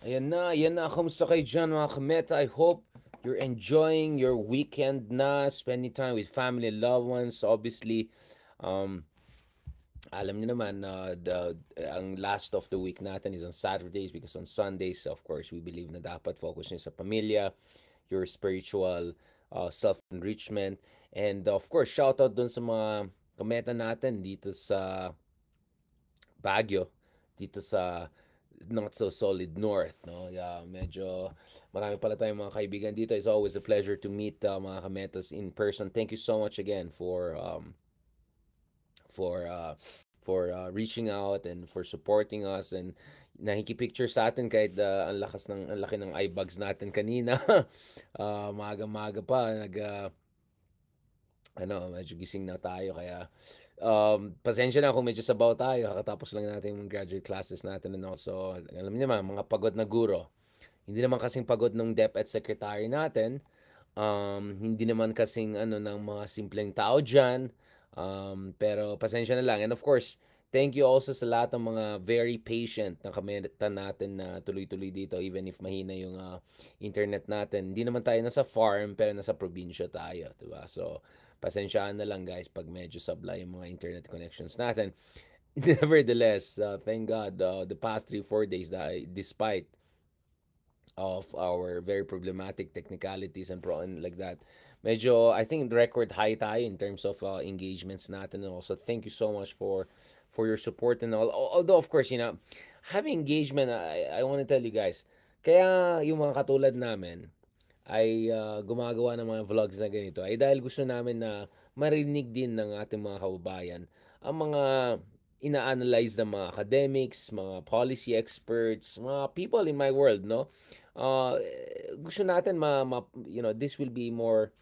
Ayan na, ayan na. Kamusta kayo dyan mga kamet? I hope you're enjoying your weekend na. Spending time with family, and loved ones. Obviously, um, alam niyo naman, uh, the, ang last of the week natin is on Saturdays because on Sundays, of course, we believe na dapat focus niyo sa pamilya, your spiritual uh, self-enrichment. And of course, shout out dun sa mga kameta natin dito sa Baguio, dito sa not so solid north no yeah medyo marami pala tayong mga kaibigan dito it's always a pleasure to meet uh, mga kametas in person thank you so much again for um for uh for uh, reaching out and for supporting us and nakikipicture sa atin kahit uh, ang lakas ng ang laki ng eye bags natin kanina uh, maga-maga pa nag uh, ano medyo gising na tayo kaya um, pasensya na kung medyo sabaw tayo. Kakatapos lang natin yung graduate classes natin and also, alam niyo naman, mga pagod na guro. Hindi naman kasing pagod ng DepEd secretary natin. Um, hindi naman kasing ano ng mga simpleng tao dyan. Um, pero pasensya na lang. And of course, thank you also sa lahat ng mga very patient na kameta natin na tuloy-tuloy dito even if mahina yung uh, internet natin. Hindi naman tayo nasa farm pero nasa probinsya tayo, 'di ba? So, Pasensyaan na lang guys pag medyo sabla yung mga internet connections natin. Nevertheless, uh, thank God, uh, the past 3-4 days, that despite of our very problematic technicalities and, pro and like that, medyo I think record high tayo in terms of uh, engagements natin and also thank you so much for for your support and all although of course you know having engagement I I want to tell you guys kaya yung mga katulad namin ay uh, gumagawa ng mga vlogs na ganito ay dahil gusto namin na marinig din ng ating mga kababayan ang mga ina-analyze ng mga academics, mga policy experts, mga people in my world, no? Uh, gusto natin ma, ma you know, this will be more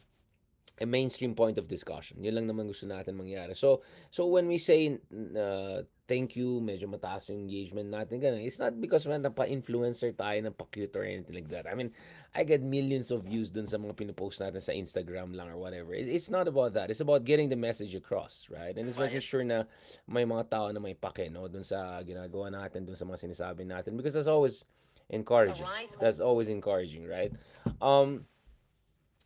a mainstream point of discussion. Yun lang naman gusto natin mangyari. So, so when we say uh, thank you, medyo mataas yung engagement natin. Ganun. It's not because man, napa-influencer tayo, napa-cute or anything like that. I mean, I get millions of views dun sa mga pinupost natin sa Instagram lang or whatever. It's not about that. It's about getting the message across, right? And it's making sure na may mga tao na may pake, no? Dun sa ginagawa natin, dun sa mga sinasabi natin. Because that's always encouraging. That's always encouraging, right? Um,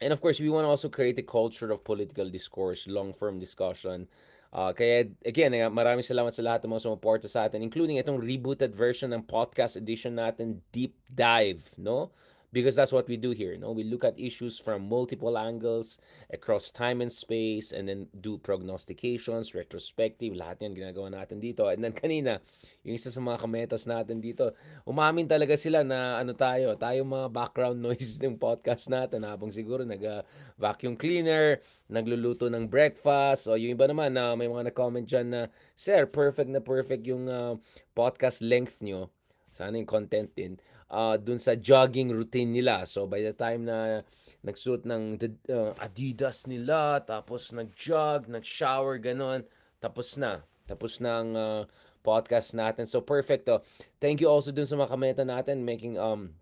and of course, we want to also create a culture of political discourse, long-form discussion, Uh, kaya again, eh, maraming salamat sa lahat ng mga sumuporta sa atin, including itong rebooted version ng podcast edition natin, Deep Dive, no? because that's what we do here. You know, we look at issues from multiple angles across time and space and then do prognostications, retrospective, lahat yan ginagawa natin dito. And then kanina, yung isa sa mga kametas natin dito, umamin talaga sila na ano tayo, tayo mga background noise ng podcast natin habang siguro nag-vacuum cleaner, nagluluto ng breakfast, o yung iba naman na uh, may mga na-comment dyan na, Sir, perfect na perfect yung uh, podcast length nyo. Sana yung content din uh, dun sa jogging routine nila. So by the time na nagsuot ng uh, Adidas nila, tapos nag-jog, nag-shower, ganun, tapos na. Tapos na ang uh, podcast natin. So perfect to. Oh. Thank you also dun sa mga kameta natin making um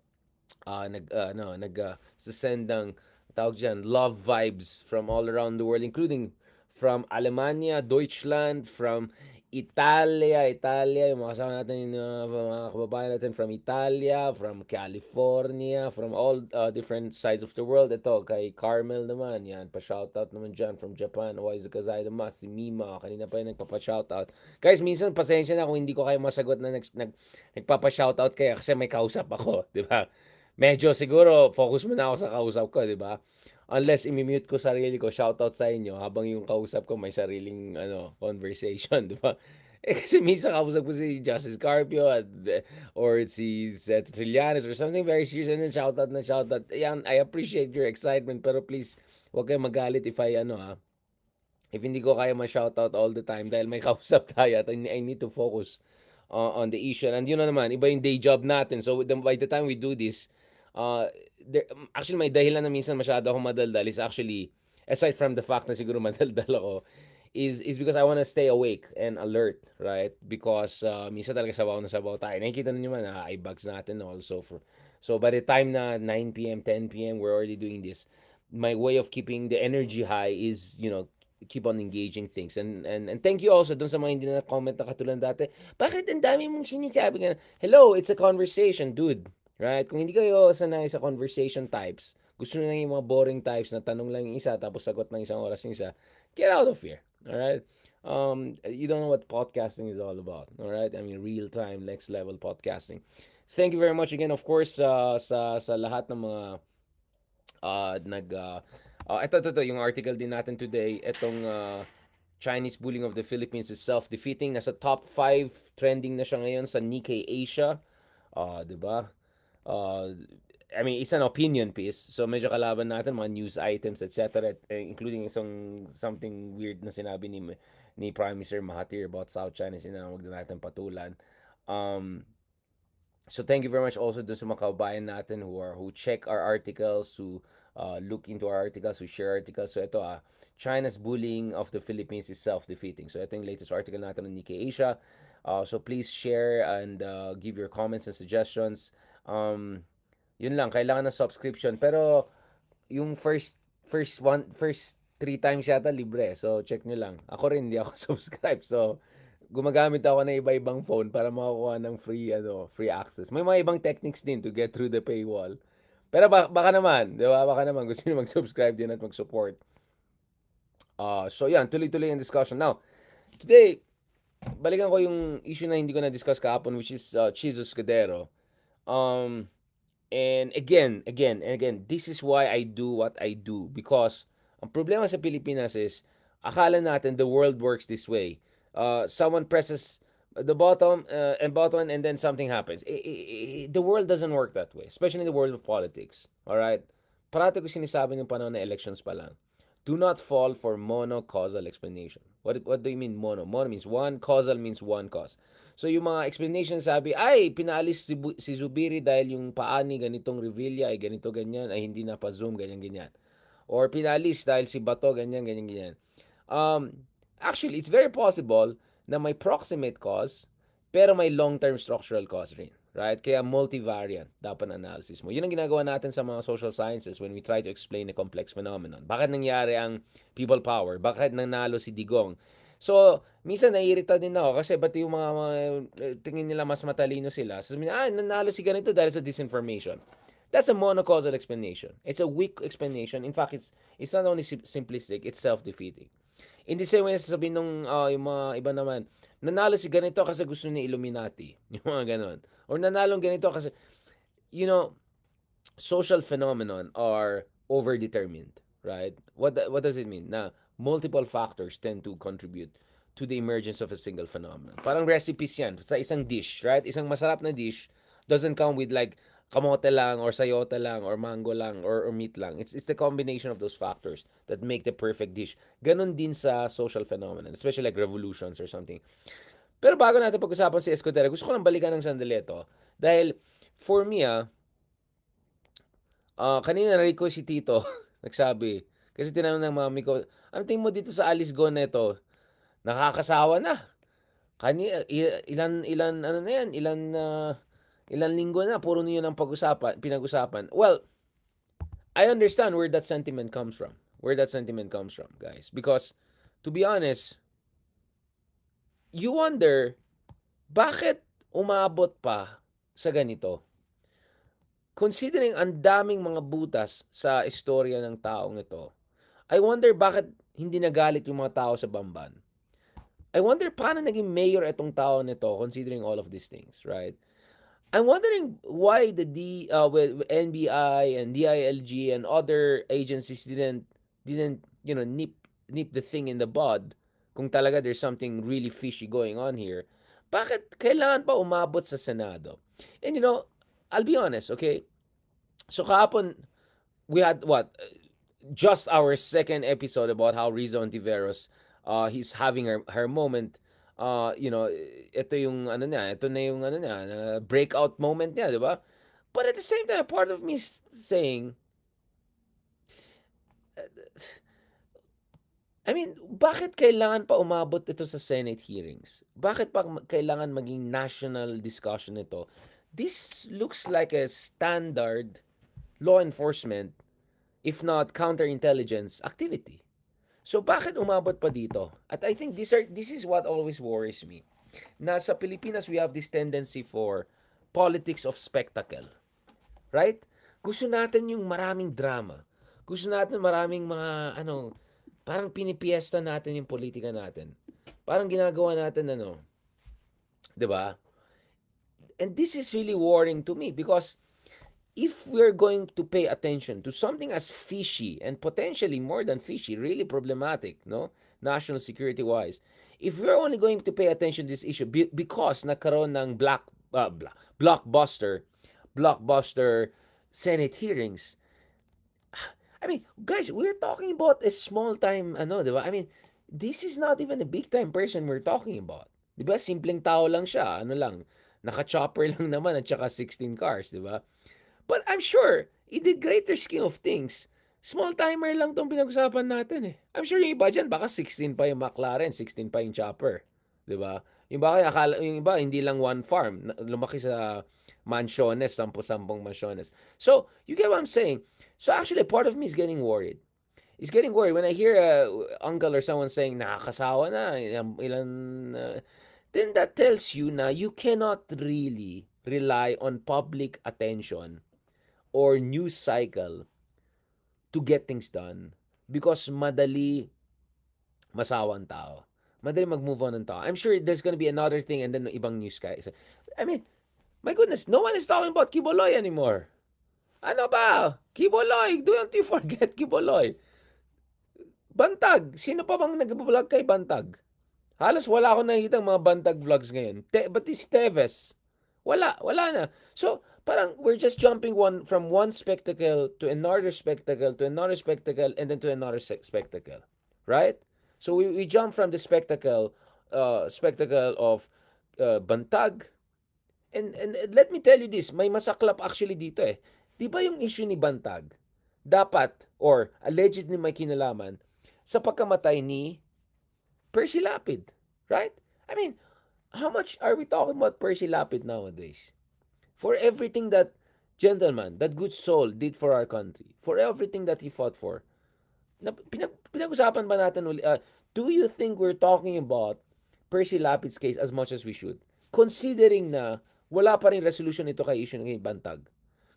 uh, nag uh, no, nag uh, send ng tawag dyan, love vibes from all around the world including from Alemania, Deutschland, from Italia, Italia, yung mga kasama natin, yung uh, mga kababayan natin from Italia, from California, from all uh, different sides of the world. Ito, kay Carmel naman, yan, pa-shoutout naman dyan from Japan. Wise Kazai naman, si Mima, kanina pa yun nagpapa-shoutout. Guys, minsan pasensya na kung hindi ko kayo masagot na nag, nag, nagpapa-shoutout kayo kasi may kausap ako, di ba? Medyo siguro, focus mo na ako sa kausap ko, di ba? unless imi-mute ko sarili ko, shout out sa inyo habang yung kausap ko may sariling ano, conversation, di ba? Eh, kasi minsan kausap ko si Justice Carpio at, or si Seth Trillanes or something very serious and then shout out na shout out. Ayan, I appreciate your excitement pero please huwag kayong magalit if I ano ha. If hindi ko kaya ma shout out all the time dahil may kausap tayo at I need to focus uh, on the issue. And yun na naman, iba yung day job natin. So by the time we do this, uh, there, um, actually may dahilan na minsan masyado ako madaldal is actually, aside from the fact na siguro madaldal ako, is is because I want to stay awake and alert, right? Because uh, minsan talaga sabaw na sabaw tayo. Nakikita niyo man, uh, ah, i-bags natin also for So by the time na 9 p.m., 10 p.m., we're already doing this. My way of keeping the energy high is, you know, keep on engaging things. And and and thank you also dun sa mga hindi na comment na katulad dati. Bakit ang dami mong sinisabi nga, hello, it's a conversation, dude. Right? Kung hindi kayo sanay sa conversation types, gusto nyo lang yung mga boring types na tanong lang yung isa tapos sagot ng isang oras yung isa, get out of here. Alright? Um, you don't know what podcasting is all about. Alright? I mean, real-time, next-level podcasting. Thank you very much again, of course, uh, sa, sa lahat ng mga uh, nag... Uh, uh, ito, ito, ito, yung article din natin today, itong uh, Chinese bullying of the Philippines is self-defeating. Nasa top 5 trending na siya ngayon sa Nikkei Asia. Uh, 'di ba? uh, I mean, it's an opinion piece. So medyo kalaban natin mga news items, etc. Eh, including some, something weird na sinabi ni, ni Prime Minister Mahathir about South China Sea huwag na natin patulan. Um, so thank you very much also to sa mga kabayan natin who are who check our articles, who uh, look into our articles, who share articles. So ito ah, China's bullying of the Philippines is self-defeating. So ito yung latest article natin ng Nikkei Asia. Uh, so please share and uh, give your comments and suggestions. Um, yun lang, kailangan ng subscription. Pero yung first first one first three times yata libre. So check nyo lang. Ako rin hindi ako subscribe. So gumagamit ako ng iba-ibang phone para makakuha ng free ano, free access. May mga ibang techniques din to get through the paywall. Pero ba- baka naman, 'di ba? Baka naman gusto niyo mag-subscribe din at mag-support. Uh, so yan, tuloy-tuloy ang discussion. Now, today, balikan ko yung issue na hindi ko na-discuss kahapon which is uh, Jesus Cadero. Um, and again, again, and again, this is why I do what I do because ang problema sa Pilipinas is akala natin the world works this way. Uh, someone presses the bottom uh, and button and then something happens. It, it, it, the world doesn't work that way, especially in the world of politics. All right? Parati ko sinasabi ng panahon na elections pa lang do not fall for monocausal explanation. What, what do you mean mono? Mono means one, causal means one cause. So yung mga explanation sabi, ay, pinaalis si, Bu si Zubiri dahil yung paani ganitong Revilla ay ganito ganyan, ay hindi na pa-zoom, ganyan ganyan. Or pinaalis dahil si Bato, ganyan ganyan ganyan. Um, actually, it's very possible na may proximate cause pero may long-term structural cause rin. Right? Kaya multivariant dapat ang analysis mo. Yun ang ginagawa natin sa mga social sciences when we try to explain a complex phenomenon. Bakit nangyari ang people power? Bakit nanalo si Digong? So, minsan naiirita din ako kasi ba't yung mga, mga eh, tingin nila mas matalino sila? So, ah, nanalo si ganito dahil sa disinformation. That's a monocausal explanation. It's a weak explanation. In fact, it's, it's not only simplistic, it's self-defeating. In the same way, sasabihin nung uh, yung mga iba naman, nanalo si ganito kasi gusto ni Illuminati. Yung mga ganun. Or nanalo ganito kasi, you know, social phenomenon are overdetermined, right? What, what does it mean? Na multiple factors tend to contribute to the emergence of a single phenomenon. Parang recipes yan sa isang dish, right? Isang masarap na dish doesn't come with like kamote lang or sayote lang or mango lang or, or meat lang. It's, it's the combination of those factors that make the perfect dish. Ganon din sa social phenomenon, especially like revolutions or something. Pero bago natin pag-usapan si Escudero, gusto ko lang balikan ng sandali ito. Dahil, for me ah, uh, kanina narinig ko si Tito, nagsabi, kasi tinanong ng mami ko, ano tingin mo dito sa Alice Go na ito? Nakakasawa na. Kani, ilan, ilan, ano na yan, ilan na... Uh, ilan linggo na, puro niyo ng pag-usapan, pinag-usapan. Well, I understand where that sentiment comes from. Where that sentiment comes from, guys. Because, to be honest, you wonder, bakit umabot pa sa ganito? Considering ang daming mga butas sa istorya ng taong ito, I wonder bakit hindi nagalit yung mga tao sa Bamban. I wonder paano naging mayor itong tao nito considering all of these things, right? I'm wondering why the D uh with NBI and DILG and other agencies didn't didn't you know nip nip the thing in the bud kung talaga there's something really fishy going on here. Bakit kailan pa umabot sa Senado? And you know, I'll be honest, okay? So kahapon, we had what? Just our second episode about how Rizzo Antiveros, uh, he's having her, her moment uh, you know, ito yung ano niya, ito na yung ano niya, uh, breakout moment niya, 'di ba? But at the same time, part of me is saying eh, I mean, bakit kailangan pa umabot ito sa Senate hearings? Bakit pa kailangan maging national discussion ito? This looks like a standard law enforcement, if not counterintelligence, activity. So bakit umabot pa dito? At I think these are this is what always worries me. Na sa Pilipinas we have this tendency for politics of spectacle. Right? Gusto natin yung maraming drama. Gusto natin maraming mga ano, parang pinipiesta natin yung politika natin. Parang ginagawa natin ano, 'di ba? And this is really worrying to me because if we're going to pay attention to something as fishy and potentially more than fishy, really problematic, no? National security wise, if we're only going to pay attention to this issue be- because nakaroon ng black, uh, ah, black blockbuster, blockbuster Senate hearings. I mean, guys, we're talking about a small time, ano, di I mean, this is not even a big time person we're talking about. Di ba? Simpleng tao lang siya, ano lang, naka-chopper lang naman at saka 16 cars, di ba? But I'm sure, in the greater scheme of things, small timer lang tong pinag-usapan natin eh. I'm sure yung iba dyan, baka 16 pa yung McLaren, 16 pa yung Chopper. 'di ba? Yung ba akala yung iba hindi lang one farm, lumaki sa mansiones, sampu-sampung mansiones. So, you get what I'm saying? So actually part of me is getting worried. Is getting worried when I hear a uncle or someone saying nakakasawa na ilan uh, then that tells you na you cannot really rely on public attention or new cycle to get things done because madali masawa ang tao. Madali mag-move on ng tao. I'm sure there's gonna be another thing and then ibang news guys. I mean, my goodness, no one is talking about Kiboloy anymore. Ano ba? Kiboloy, don't you forget Kiboloy. Bantag, sino pa bang nag-vlog kay Bantag? Halos wala akong nakikita mga Bantag vlogs ngayon. Te, ba't si Teves? Wala, wala na. So, parang we're just jumping one from one spectacle to another spectacle to another spectacle and then to another spectacle, right? So we, we jump from the spectacle uh, spectacle of uh, bantag and, and and let me tell you this, may masaklap actually dito eh. 'Di ba yung issue ni bantag? Dapat or allegedly may kinalaman sa pagkamatay ni Percy Lapid, right? I mean, how much are we talking about Percy Lapid nowadays? for everything that gentleman, that good soul did for our country, for everything that he fought for. Na, pinag, pinag-usapan ba natin uli? Uh, do you think we're talking about Percy Lapid's case as much as we should? Considering na wala pa rin resolution ito kay issue ng bantag.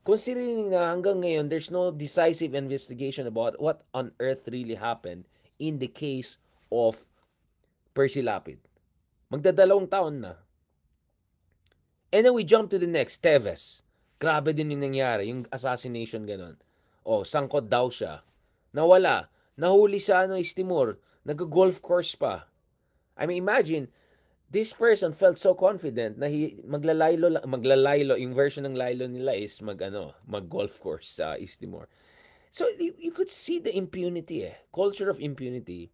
Considering na hanggang ngayon, there's no decisive investigation about what on earth really happened in the case of Percy Lapid. Magdadalawang taon na And then we jump to the next, Tevez. Grabe din yung nangyari, yung assassination ganun. oh, sangkot daw siya. Nawala. Nahuli sa ano, Istimor. Nag-golf course pa. I mean, imagine, this person felt so confident na he, maglalaylo, maglalaylo, yung version ng laylo nila is mag, ano, mag-golf course sa uh, East Timor. So you, you could see the impunity, eh, culture of impunity.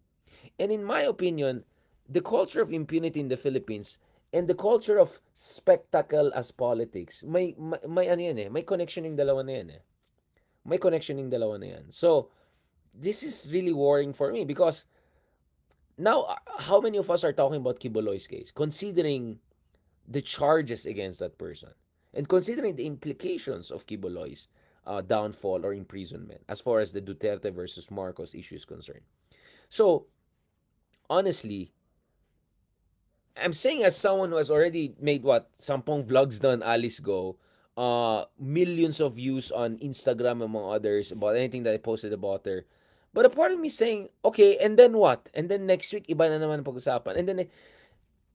And in my opinion, the culture of impunity in the Philippines and the culture of spectacle as politics, may, may, may ano yan eh, may connection yung dalawa na yan eh. May connection yung dalawa na yan. So, this is really worrying for me because now, uh, how many of us are talking about Kiboloy's case, considering the charges against that person and considering the implications of Kiboloy's uh, downfall or imprisonment as far as the Duterte versus Marcos issue is concerned? So, honestly, I'm saying as someone who has already made what sampong vlogs done Alice Go, uh, millions of views on Instagram among others about anything that I posted about her. But a part of me saying, okay, and then what? And then next week iba na naman pag-usapan. And then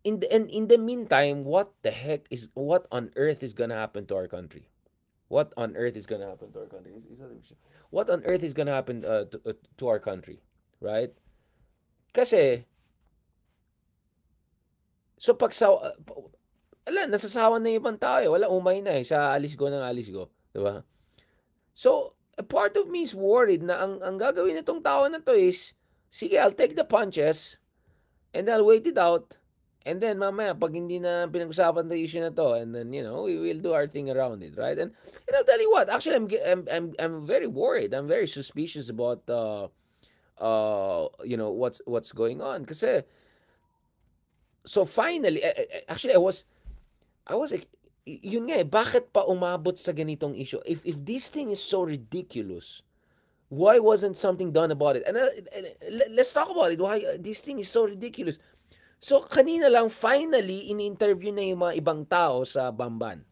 in the, and in the meantime, what the heck is what on earth is gonna happen to our country? What on earth is gonna happen to our country? What on earth is gonna happen uh, to, uh, to our country, right? Kasi So pag sa ala nasasawa na ibang tao, eh. wala umay na eh sa alis go ng alis go, 'di ba? So a part of me is worried na ang ang gagawin nitong tao na to is sige, I'll take the punches and I'll wait it out. And then mamaya pag hindi na pinag-usapan 'tong issue na to and then you know, we will do our thing around it, right? And and I'll tell you what, actually I'm I'm I'm, I'm very worried. I'm very suspicious about uh uh you know what's what's going on kasi So finally, eh, eh, eh, actually I was, I was, yun nga eh, bakit pa umabot sa ganitong issue? If, if this thing is so ridiculous, why wasn't something done about it? And uh, let's talk about it. Why uh, this thing is so ridiculous. So kanina lang, finally, in-interview na yung mga ibang tao sa Bamban.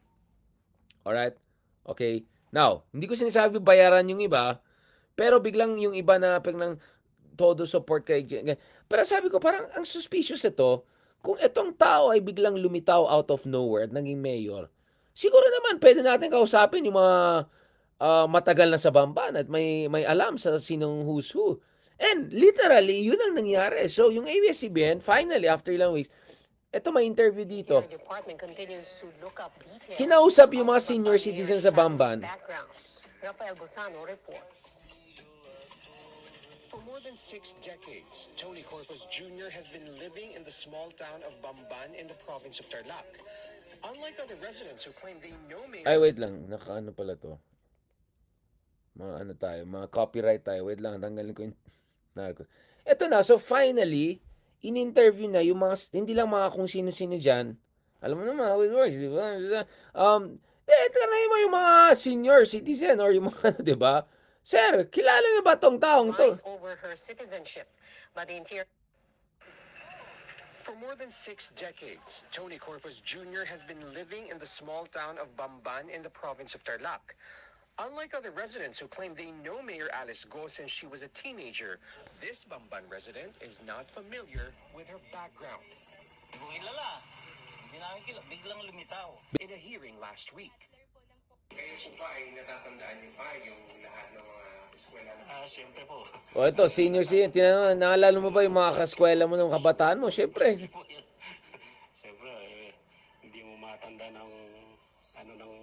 Alright? Okay. Now, hindi ko sinasabi bayaran yung iba, pero biglang yung iba na biglang todo support kay Pero sabi ko, parang ang suspicious ito kung itong tao ay biglang lumitaw out of nowhere at naging mayor, siguro naman pwede natin kausapin yung mga uh, matagal na sa Bamban at may, may alam sa sinong who's who. And literally, yun ang nangyari. So yung ABS-CBN, finally, after ilang weeks, eto may interview dito. Kinausap yung mga senior citizens sa Bamban. Rafael Bosano reports. For more than six decades, Tony Corpus Jr. has been living in the small town of Bamban in the province of Tarlac. Unlike other residents who claim they know Mayor... Ay, wait lang. Nakaano pala to. Mga ano tayo, mga copyright tayo. Wait lang, tanggalin ko yung... Narco. Ito na, so finally, in-interview na yung mga, hindi lang mga kung sino-sino dyan. Alam mo naman how it works. Um, ito eh, na yung mga senior citizen or yung mga, di ba? Sir, kilala niyo ba tong taong to? over her citizenship, but the interior... For more than six decades, Tony Corpus Jr. has been living in the small town of Bamban in the province of Tarlac. Unlike other residents who claim they know Mayor Alice Go since she was a teenager, this Bamban resident is not familiar with her background. In a hearing last week. Kayo sa bahay, natatandaan niyo ba yung lahat ng Ah, siyempre po. O oh, ito, senior citizen. Tinanong, naalala mo ba yung mga kaskwela mo ng kabataan mo? Siyempre. siyempre, eh, hindi mo matanda ng ano ng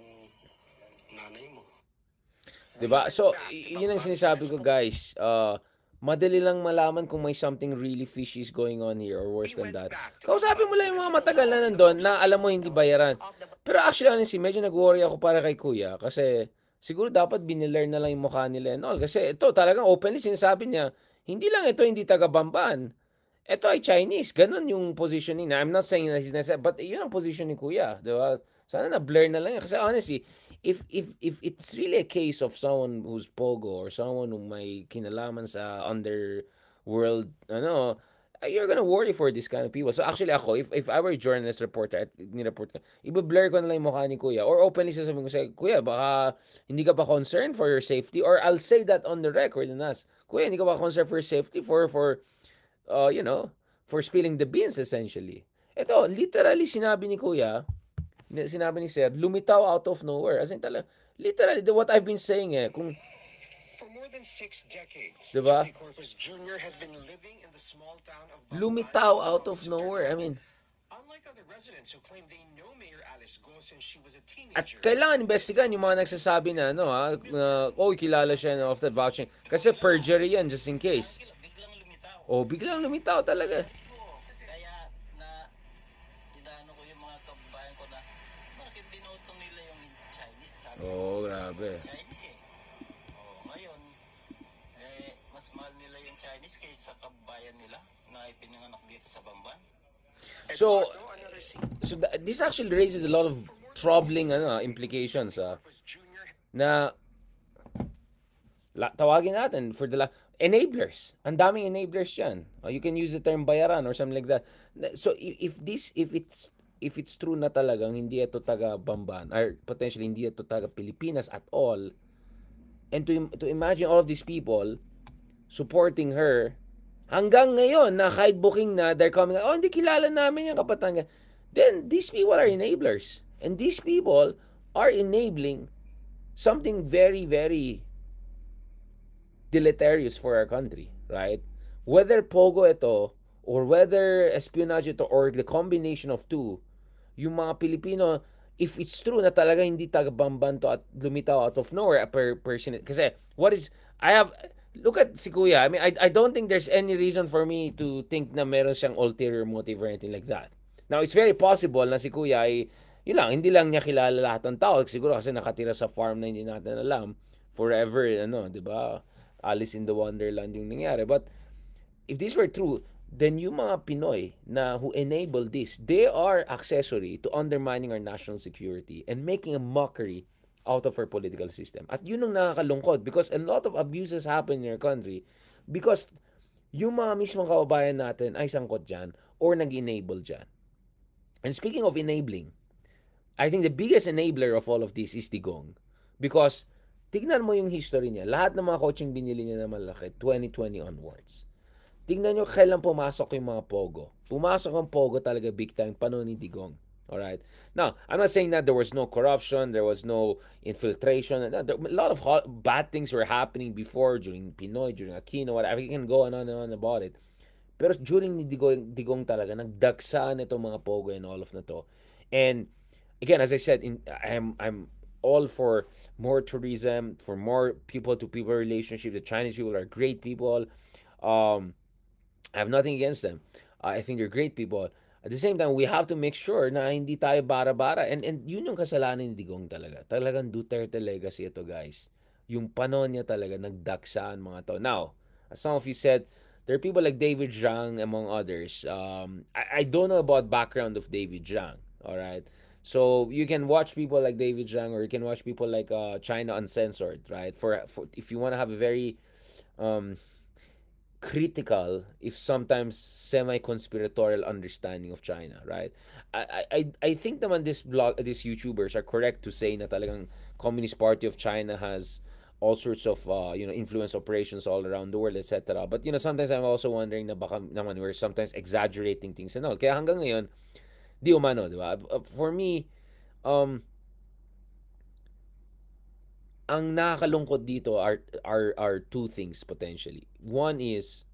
nanay mo. 'Di ba? So, yun ang sinasabi ko, guys. Uh, madali lang malaman kung may something really fishy is going on here or worse than that. Kausapin mo lang yung mga matagal na nandun na alam mo hindi bayaran. Pero actually, honestly, medyo nag-worry ako para kay kuya kasi siguro dapat binilearn na lang yung mukha nila and all. Kasi ito talagang openly sinasabi niya, hindi lang ito hindi taga-Bamban. Ito ay Chinese. Ganun yung positioning na. I'm not saying that he's necessary, but yun ang position ni Kuya. Di ba? Sana na-blur na lang yan. Kasi honestly, if, if, if it's really a case of someone who's pogo or someone who may kinalaman sa underworld, ano, you're gonna worry for this kind of people. So actually ako, if, if I were a journalist reporter at nireport ko, iba-blur ko na lang yung mukha ni Kuya or openly sasabihin ko sa Kuya, baka hindi ka pa concerned for your safety or I'll say that on the record and ask, Kuya, hindi ka ba concerned for safety for, for uh, you know, for spilling the beans essentially. Ito, literally sinabi ni Kuya, sinabi ni Sir, lumitaw out of nowhere. As in talaga, literally, what I've been saying eh, kung than six decades, diba? Johnny Corpus Jr. has been living in the small town of Bamban, Lumitaw out of nowhere. I mean, Unlike other residents who claim they know Mayor Alice Go since she was a teenager. At kailangan investigan yung mga nagsasabi na ano ha, na oh kilala siya no, of the vouching kasi perjury yan just in case. Biglang lumitaw. Oh, biglang lumitaw talaga. Kaya na dinano ko yung mga kababayan ko na bakit binoto nila yung Chinese sabi. Oh, grabe. Chinese sa kabayan nila na ipinanganak dito sa Bamban. So, ano, so th- this actually raises a lot of troubling ano, implications ah, na la, tawagin natin for the la- enablers. Ang daming enablers diyan. Or ah, you can use the term bayaran or something like that. So if this if it's if it's true na talagang hindi ito taga Bamban or potentially hindi ito taga Pilipinas at all and to to imagine all of these people supporting her Hanggang ngayon, na kahit booking na, they're coming, oh, hindi kilala namin yung kapatanga. Then, these people are enablers. And these people are enabling something very, very deleterious for our country, right? Whether Pogo ito, or whether espionage ito, or the combination of two, yung mga Pilipino, if it's true na talaga hindi tagabamban to at lumitaw out of nowhere per person, kasi what is, I have, look at si Kuya. I mean, I, I don't think there's any reason for me to think na meron siyang ulterior motive or anything like that. Now, it's very possible na si Kuya ay, yun lang, hindi lang niya kilala lahat ng tao. Siguro kasi nakatira sa farm na hindi natin alam forever, ano, di ba? Alice in the Wonderland yung nangyari. But, if this were true, then yung mga Pinoy na who enabled this, they are accessory to undermining our national security and making a mockery out of our political system. At yun ang nakakalungkot because a lot of abuses happen in your country because yung mga mismong kababayan natin ay sangkot dyan or nag-enable dyan. And speaking of enabling, I think the biggest enabler of all of this is Digong. Because tignan mo yung history niya. Lahat ng mga coaching binili niya na malaki 2020 onwards. Tignan nyo kailan pumasok yung mga Pogo. Pumasok ang Pogo talaga big time, panon ni Digong. All right. Now, I'm not saying that there was no corruption, there was no infiltration. And a lot of bad things were happening before during Pinoy, during Aquino, whatever. You can go on and on about it. Pero during ni Digong, Digong talaga, nagdagsa nito mga pogo and all of na to. And again, as I said, in, I'm, I'm all for more tourism, for more people to people relationship. The Chinese people are great people. Um, I have nothing against them. I think they're great people. At the same time, we have to make sure na hindi tayo bara-bara. And, and yun yung kasalanan ni Digong talaga. Talagang Duterte legacy ito, guys. Yung panon niya talaga, nagdaksaan mga to. Now, as some of you said, there are people like David Zhang, among others. Um, I, I don't know about background of David Zhang, all right? So you can watch people like David Zhang or you can watch people like uh, China Uncensored, right? For, for if you want to have a very um, critical, if sometimes semi-conspiratorial understanding of China, right? I, I, I think naman this blog, these YouTubers are correct to say na talagang Communist Party of China has all sorts of, uh, you know, influence operations all around the world, etc. But, you know, sometimes I'm also wondering na baka naman we're sometimes exaggerating things and all. Kaya hanggang ngayon, di umano, di ba? Uh, for me, um, ang nakakalungkot dito are, are, are two things potentially. One is,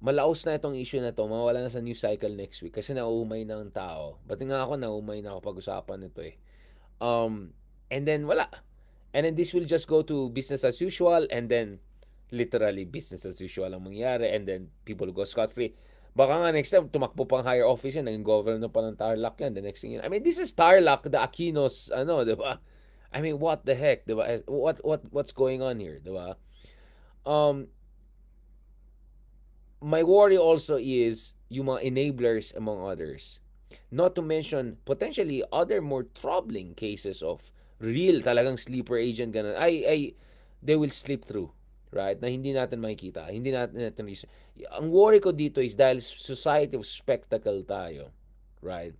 malaos na itong issue na to, mawala na sa news cycle next week kasi nauumay na ang tao. Ba't nga ako nauumay na ako pag-usapan nito eh. Um, and then wala. And then this will just go to business as usual and then literally business as usual ang mangyari and then people will go scot-free. Baka nga next time, tumakbo pang higher office yan, naging governor pa ng Tarlac yan, the next thing yun. I mean, this is Tarlac, the Aquinos, ano, di ba? I mean, what the heck, 'di diba? eh, What what what's going on here, 'di ba? Um my worry also is yung mga enablers among others. Not to mention potentially other more troubling cases of real talagang sleeper agent ganun. I I they will slip through, right? Na hindi natin makikita. Hindi natin natin research. Ang worry ko dito is dahil society of spectacle tayo, right?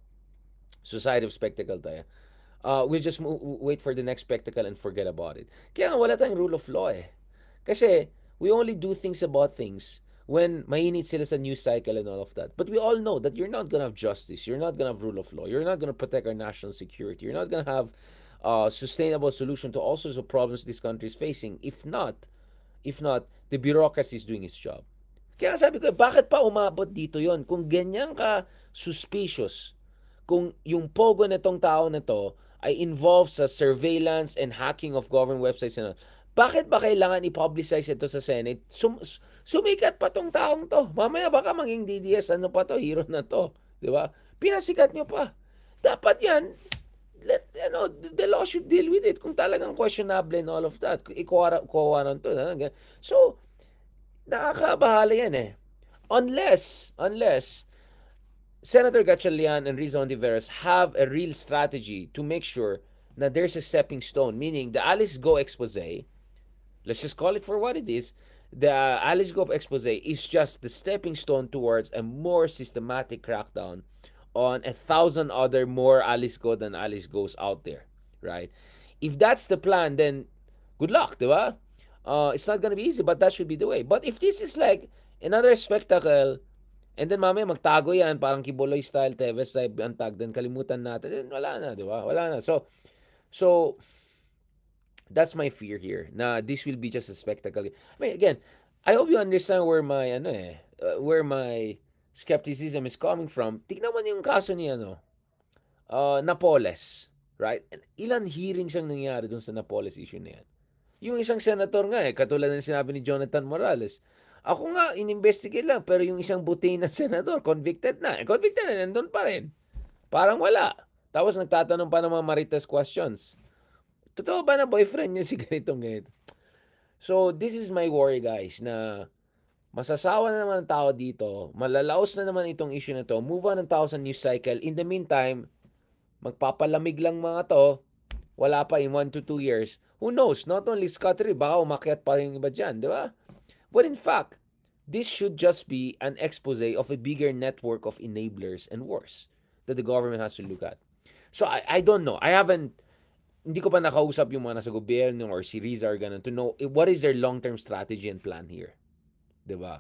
Society of spectacle tayo uh, we'll just wait for the next spectacle and forget about it. Kaya nga wala tayong rule of law eh. Kasi we only do things about things when mainit sila sa news cycle and all of that. But we all know that you're not gonna have justice, you're not gonna have rule of law, you're not gonna protect our national security, you're not gonna have a uh, sustainable solution to all sorts of problems this country is facing. If not, if not, the bureaucracy is doing its job. Kaya sabi ko, eh, bakit pa umabot dito yon Kung ganyan ka suspicious, kung yung pogo na tong tao na to ay involved sa surveillance and hacking of government websites. And Bakit ba kailangan i-publicize ito sa Senate? Sum sumikat pa tong taong to. Mamaya baka maging DDS, ano pa to, hero na to. Di ba? Pinasikat nyo pa. Dapat yan, let, you know, the law should deal with it. Kung talagang questionable and all of that, ikuwaran to. Ano, so, nakakabahala yan eh. Unless, unless, Senator Gatchalian and Rizon Diveras have a real strategy to make sure that there's a stepping stone, meaning the Alice Go expose, let's just call it for what it is, the Alice Go expose is just the stepping stone towards a more systematic crackdown on a thousand other more Alice Go than Alice Goes out there, right? If that's the plan, then good luck, diba? Uh, it's not going to be easy, but that should be the way. But if this is like another spectacle And then mamaya magtago yan, parang Kiboloy style, Tevez style, antag din, kalimutan natin. And wala na, di ba? Wala na. So, so, that's my fear here. Na this will be just a spectacle. I mean, again, I hope you understand where my, ano eh, uh, where my skepticism is coming from. Tignan mo yung kaso ni, ano, uh, Napoles, right? And ilan hearings ang nangyari dun sa Napoles issue na yan. Yung isang senator nga eh, katulad ng sinabi ni Jonathan Morales, ako nga, inimbestigate lang. Pero yung isang buti na senador, convicted na. Eh, convicted na, nandun pa rin. Parang wala. Tapos nagtatanong pa ng mga marites questions. Totoo ba na boyfriend niya si ganitong ganito? So, this is my worry guys na masasawa na naman ang tao dito, malalaos na naman itong issue na to, move on ang tao sa news cycle. In the meantime, magpapalamig lang mga to, wala pa in 1 to 2 years. Who knows, not only Scottery, baka umakyat pa rin iba dyan, di ba? But in fact, this should just be an expose of a bigger network of enablers and worse that the government has to look at. So I, I don't know. I haven't, hindi ko pa nakausap yung mga nasa gobyerno or si Riza or ganun to know eh, what is their long-term strategy and plan here. ba? Diba?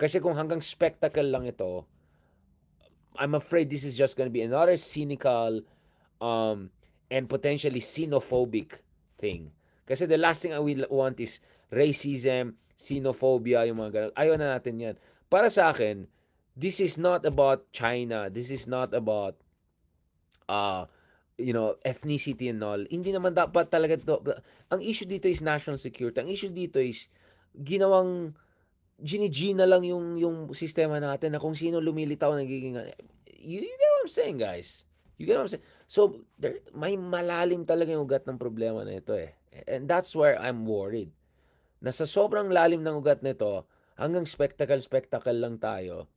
Kasi kung hanggang spectacle lang ito, I'm afraid this is just gonna be another cynical um, and potentially xenophobic thing kasi the last thing we want is racism, xenophobia, yung mga ganun. Ayaw na natin yan. Para sa akin, this is not about China. This is not about, uh, you know, ethnicity and all. Hindi naman dapat talaga to. Ang issue dito is national security. Ang issue dito is ginawang ginigina lang yung yung sistema natin na kung sino lumilitaw nagiging you, you get what I'm saying guys you get what I'm saying so there, may malalim talaga yung ugat ng problema na ito eh And that's where I'm worried. Na sa sobrang lalim ng ugat nito, hanggang spectacle-spectacle lang tayo.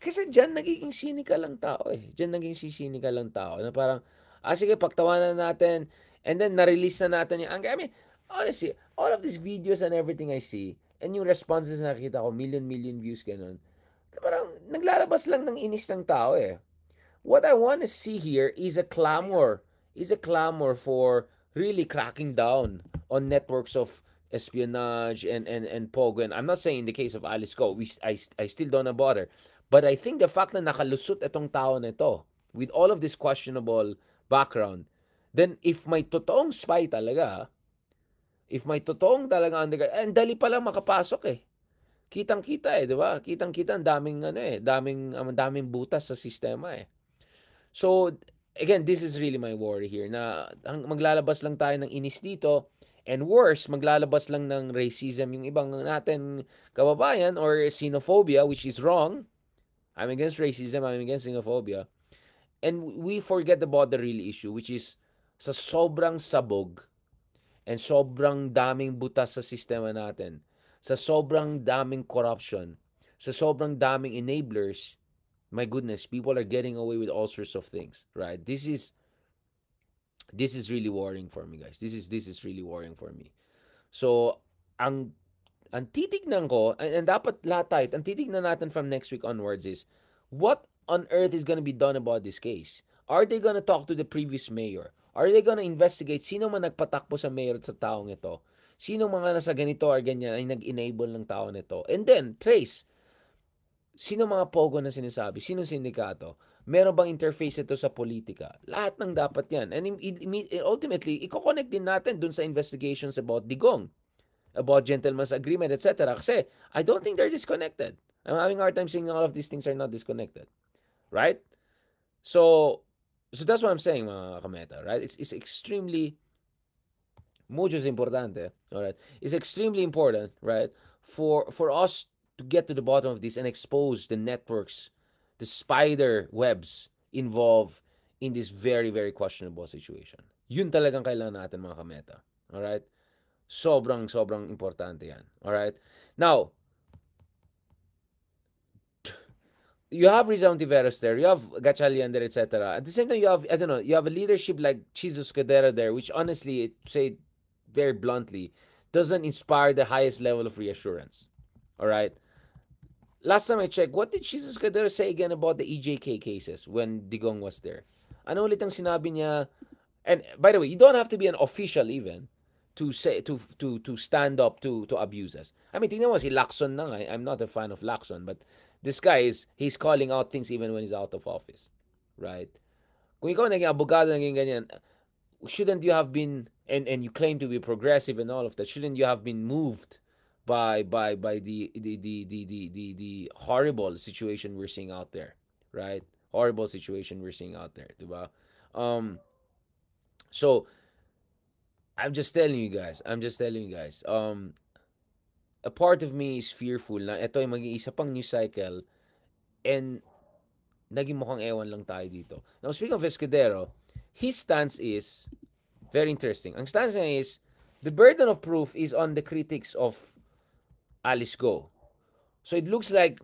Kasi dyan nagiging cynical lang tao eh. Dyan naging sisinical lang tao. Na parang, ah sige, pagtawanan natin. And then, na-release na natin yung anger. I mean, honestly, all of these videos and everything I see, and yung responses na nakita ko, million-million views, ganun, parang naglalabas lang ng inis ng tao eh. What I want to see here is a clamor. Is a clamor for really cracking down on networks of espionage and and and pogo. And I'm not saying in the case of Alice Go, we I, I still don't about her. But I think the fact na nakalusot itong tao na ito with all of this questionable background, then if may totoong spy talaga, if may totoong talaga underground, eh, and dali pa lang makapasok eh. Kitang-kita eh, 'di ba? Kitang-kita ang daming ano eh, daming ang daming butas sa sistema eh. So again, this is really my worry here na maglalabas lang tayo ng inis dito and worse, maglalabas lang ng racism yung ibang natin kababayan or xenophobia which is wrong. I'm against racism, I'm against xenophobia. And we forget about the real issue which is sa sobrang sabog and sobrang daming butas sa sistema natin, sa sobrang daming corruption, sa sobrang daming enablers, my goodness people are getting away with all sorts of things right this is this is really worrying for me guys this is this is really worrying for me so ang ang titignan ko and, and dapat lahat tayo ang titignan natin from next week onwards is what on earth is going to be done about this case are they going to talk to the previous mayor are they going to investigate sino man nagpatakbo sa mayor at sa taong ito sino mga nasa ganito or ganyan ay nag-enable ng taong ito and then trace Sino mga pogo na sinasabi? Sino sindikato? Meron bang interface ito sa politika? Lahat ng dapat yan. And eh, ultimately, i-connect din natin dun sa investigations about Digong, about gentleman's agreement, etc. Kasi I don't think they're disconnected. I'm having a hard time saying all of these things are not disconnected. Right? So, so that's what I'm saying, mga kameta, right? It's, it's extremely, mucho es importante, all right? It's extremely important, right? For, for us to get to the bottom of this and expose the networks, the spider webs involved in this very, very questionable situation. Yun talagang kailangan natin mga kameta. Alright? Sobrang, sobrang importante yan. Alright? Now, you have Rizal Tiveros there, you have Gachalian there, etc. At the same time, you have, I don't know, you have a leadership like Jesus Cadera there, which honestly, say very bluntly, doesn't inspire the highest level of reassurance. All right. last time I checked, what did Jesus Cadero say again about the EJK cases when Digong was there? Ano ulit ang sinabi niya? And by the way, you don't have to be an official even to say to to to stand up to to abuse us. I mean, tingnan mo si Lacson na nga. I'm not a fan of Lacson, but this guy is he's calling out things even when he's out of office, right? Kung ikaw naging abogado, naging ganyan, shouldn't you have been and and you claim to be progressive and all of that? Shouldn't you have been moved by by by the the the the the, the, horrible situation we're seeing out there, right? Horrible situation we're seeing out there, diba? Um so I'm just telling you guys, I'm just telling you guys. Um a part of me is fearful na ito ay maging isa pang new cycle and naging mukhang ewan lang tayo dito. Now, speaking of Escudero, his stance is very interesting. Ang stance niya is, the burden of proof is on the critics of Alice Go. So it looks like,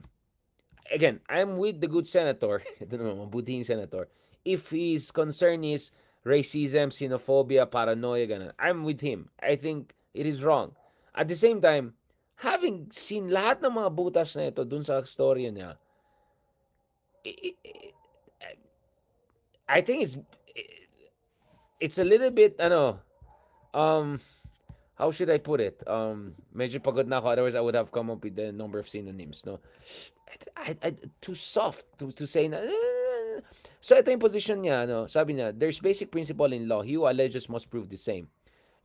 again, I'm with the good senator, the mabuting senator. If his concern is racism, xenophobia, paranoia, I'm with him. I think it is wrong. At the same time, having seen lahat ng mga butas na ito dun sa story niya, I think it's it's a little bit ano um how should I put it? Um, medyo pagod na ako. Otherwise, I would have come up with the number of synonyms, no? I, I, too soft to, to say na... Eh. So, ito yung position niya, no? Sabi niya, there's basic principle in law. He who alleges must prove the same.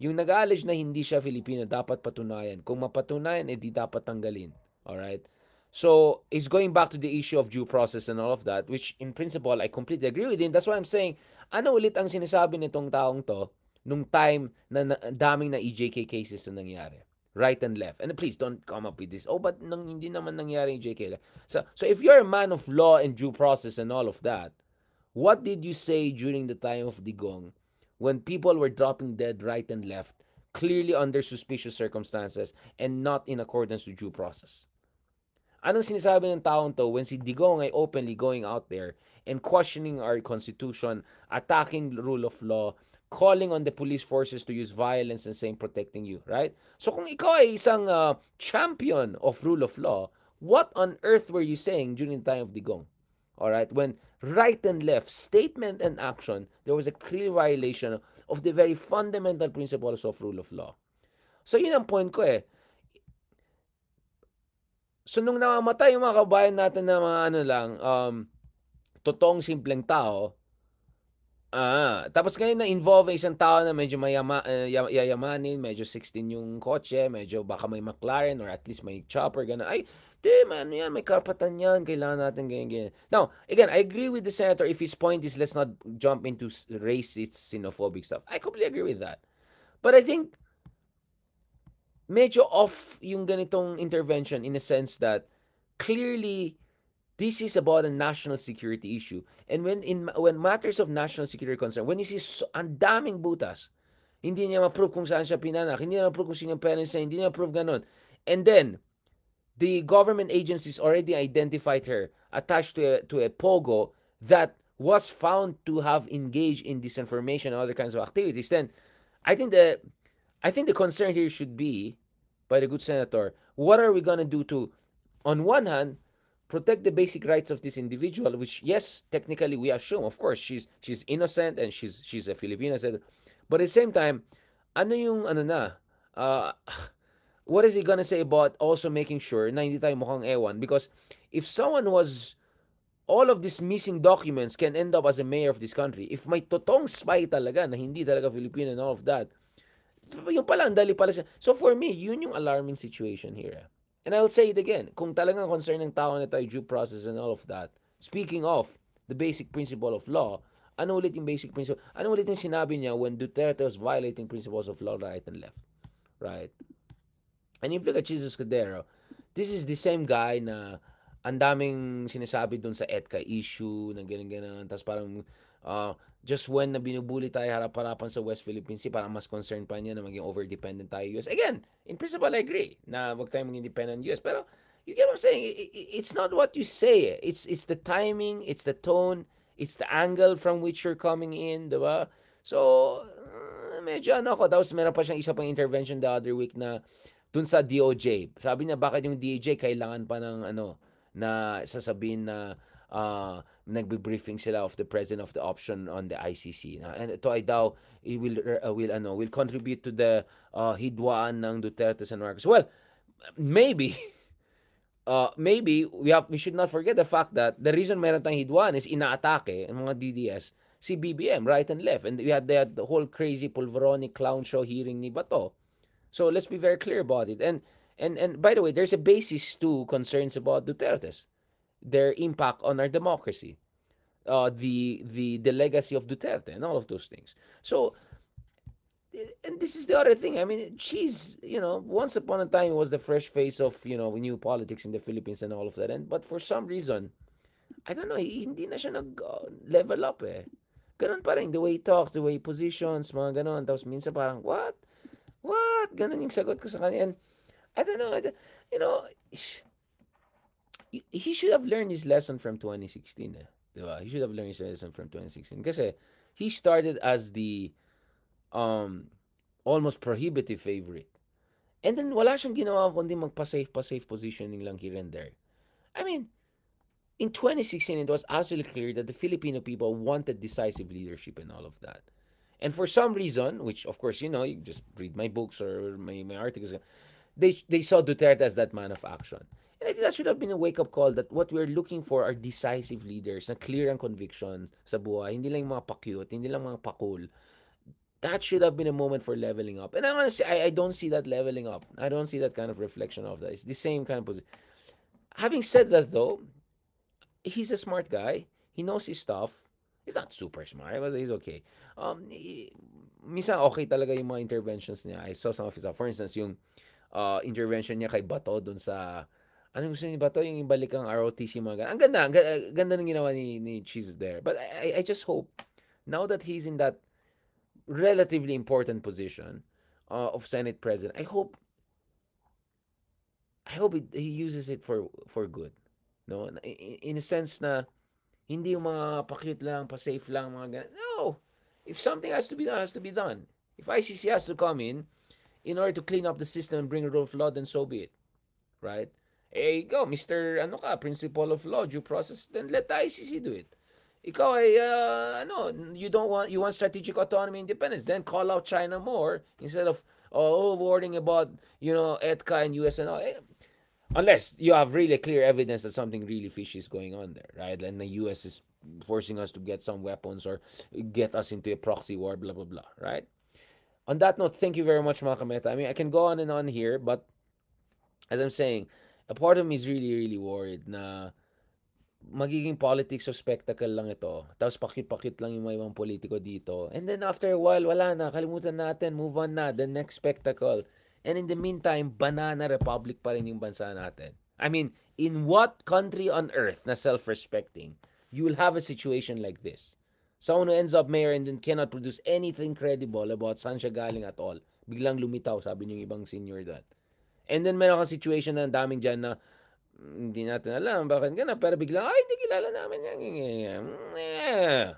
Yung nag-allege na hindi siya Filipino, dapat patunayan. Kung mapatunayan, edi dapat tanggalin. Alright? So, it's going back to the issue of due process and all of that, which in principle, I completely agree with him. That's why I'm saying, ano ulit ang sinasabi nitong taong to nung time na, na daming na EJK cases na nangyari. Right and left. And please don't come up with this. Oh, but nang, hindi naman nangyari EJK. So, so if you're a man of law and due process and all of that, what did you say during the time of Digong when people were dropping dead right and left, clearly under suspicious circumstances and not in accordance with due process? Anong sinasabi ng taong to when si Digong ay openly going out there and questioning our constitution, attacking rule of law, calling on the police forces to use violence and saying protecting you, right? So kung ikaw ay isang uh, champion of rule of law, what on earth were you saying during the time of Digong? All right, when right and left, statement and action, there was a clear violation of the very fundamental principles of rule of law. So yun ang point ko eh. So nung namamatay yung mga kabayan natin na mga ano lang, um, totoong simpleng tao, Ah, tapos ngayon na-involve isang tao na medyo mayama, uh, yayamanin, medyo 16 yung kotse, medyo baka may McLaren or at least may chopper, ganun. Ay, di man, yan, may karpatan yan, kailangan natin ganyan, ganyan. Now, again, I agree with the senator if his point is let's not jump into racist, xenophobic stuff. I completely agree with that. But I think medyo off yung ganitong intervention in a sense that clearly This is about a national security issue. And when in when matters of national security concern, when you see so, ang daming butas, hindi niya ma-prove kung saan siya pinanak, hindi niya ma-prove kung sino yung parents niya, hindi niya ma-prove ganun. And then, the government agencies already identified her attached to a, to a POGO that was found to have engaged in disinformation and other kinds of activities. Then, I think the I think the concern here should be by the good senator, what are we going to do to, on one hand, protect the basic rights of this individual which yes technically we assume of course she's she's innocent and she's she's a filipina said but at the same time ano yung ano na uh, what is he gonna say about also making sure na hindi tayo mukhang ewan because if someone was all of these missing documents can end up as a mayor of this country if may totong spy talaga na hindi talaga Filipino and all of that yung pala ang dali pala siya so for me yun yung alarming situation here eh. And I'll say it again, kung talagang concern ng tao nito ay due process and all of that, speaking of the basic principle of law, ano ulit yung basic principle? Ano ulit yung sinabi niya when Duterte was violating principles of law right and left? Right? And if you look at Jesus Cadero, this is the same guy na ang daming sinasabi dun sa ETCA issue, na ganyan-ganyan. Tapos parang uh, just when na binubuli tayo harap-harapan sa West Philippine Sea, parang mas concerned pa niya na maging overdependent tayo US. Again, in principle, I agree na wag tayong maging dependent US. Pero you get what I'm saying? It's not what you say. It's, it's the timing, it's the tone, it's the angle from which you're coming in, di ba? So, uh, medyo ano ako. Tapos meron pa siyang isa pang intervention the other week na dun sa DOJ. Sabi niya, bakit yung DOJ kailangan pa ng ano, na sasabihin na uh, ah, nagbe-briefing sila of the president of the option on the ICC. Na, and ito ay daw it will uh, will ano will contribute to the uh, hidwaan ng Duterte sa Marcos. Well, maybe uh, maybe we have we should not forget the fact that the reason meron tayong hidwaan is inaatake ng mga DDS si BBM right and left and we had that the whole crazy Pulveroni clown show hearing ni Bato. So let's be very clear about it. And and and by the way, there's a basis to concerns about Duterte's. their impact on our democracy, uh, the the the legacy of Duterte, and all of those things. So, eh, and this is the other thing. I mean, she's you know once upon a time was the fresh face of you know new politics in the Philippines and all of that. And but for some reason, I don't know, eh, hindi na siya uh, level up eh. ganon parang the way he talks, the way he positions, mga ganon, Tapos minsan parang, what? What? ganon yung sagot ko sa kanya. And I don't know, I don't, you know, he should have learned his lesson from 2016 eh? Diba? He should have learned his lesson from 2016 Because he started as the um almost prohibitive favorite. And then wala siyang ginawa kundi magpa-safe pa safe positioning lang here and there. I mean, in 2016 it was absolutely clear that the Filipino people wanted decisive leadership and all of that. And for some reason, which of course you know, you just read my books or my, my articles, they they saw Duterte as that man of action. And I think that should have been a wake-up call that what we're looking for are decisive leaders na clear ang convictions sa buhay. Hindi lang yung mga pa-cute, hindi lang mga pa-cool. That should have been a moment for leveling up. And I'm gonna say, I, I don't see that leveling up. I don't see that kind of reflection of that. It's the same kind of position. Having said that, though, he's a smart guy. He knows his stuff. He's not super smart, but he's okay. Um, he, minsan okay talaga yung mga interventions niya. I saw some of his, uh, for instance, yung uh, intervention niya kay Bato dun sa ano gusto niyo ba to? Yung ibalik ang ROTC mga ganun. Ang ganda, ang ganda ng ginawa ni, ni Cheese there. But I, I just hope, now that he's in that relatively important position uh, of Senate President, I hope I hope it, he uses it for for good. No? In, in a sense na hindi yung mga pakit lang, pa-safe lang, mga ganun. No! If something has to be done, has to be done. If ICC has to come in, in order to clean up the system and bring rule of law, then so be it. Right? Eh, ikaw, Mr. Ano ka, Principle of Law, due process, then let the ICC do it. Ikaw ay, uh, eh, ah, ano, you don't want, you want strategic autonomy independence, then call out China more instead of, oh, oh worrying about, you know, ETCA and US and all. Eh, unless you have really clear evidence that something really fishy is going on there, right? And the US is forcing us to get some weapons or get us into a proxy war, blah, blah, blah, right? On that note, thank you very much, Makameta. I mean, I can go on and on here, but as I'm saying, a part of me is really, really worried na magiging politics of spectacle lang ito. Tapos pakit-pakit lang yung mga ibang politiko dito. And then after a while, wala na. Kalimutan natin. Move on na. The next spectacle. And in the meantime, banana republic pa rin yung bansa natin. I mean, in what country on earth na self-respecting, you will have a situation like this? Someone who ends up mayor and then cannot produce anything credible about saan siya galing at all. Biglang lumitaw, sabi niyong ibang senior that. And then meron kang situation na ang daming dyan na mm, hindi natin alam bakit ganun. Pero bigla, ay, hindi kilala namin yan. Mm, yeah.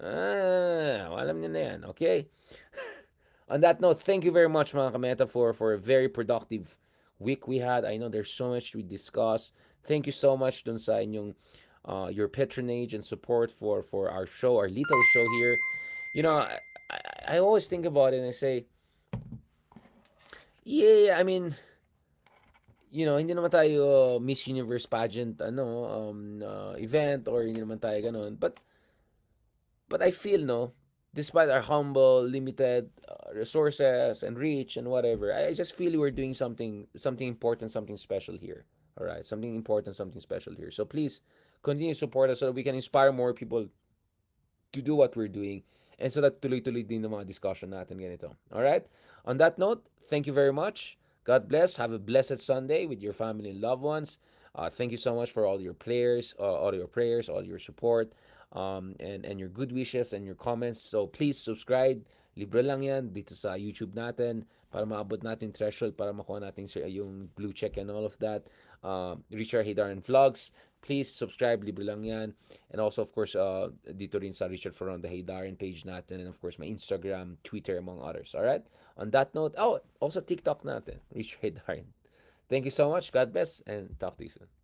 Ah, alam niyo na yan. Okay? On that note, thank you very much mga kameta for, for a very productive week we had. I know there's so much we discuss. Thank you so much dun sa inyong uh, your patronage and support for for our show, our little show here. You know, I, I, I always think about it and I say, yeah, I mean, you know, hindi naman tayo uh, Miss Universe pageant ano um uh, event or hindi naman tayo ganun. But but I feel no, despite our humble, limited uh, resources and reach and whatever, I, just feel we're doing something something important, something special here. All right, something important, something special here. So please continue to support us so that we can inspire more people to do what we're doing and so that tuloy-tuloy din ng mga discussion natin ganito. All right? On that note, thank you very much. God bless. Have a blessed Sunday with your family and loved ones. Uh, thank you so much for all your prayers, uh, all your prayers, all your support, um, and, and your good wishes and your comments. So please subscribe. Libre lang yan dito sa YouTube natin para maabot natin threshold para makuha natin yung blue check and all of that. Uh, Richard Hidaran Vlogs. please subscribe, libre lang yan. And also, of course, uh, dito rin sa Richard Ferron, the Haydarin page natin. And of course, my Instagram, Twitter, among others. all right On that note, oh, also TikTok natin, Richard Haydarin. Thank you so much. God bless and talk to you soon.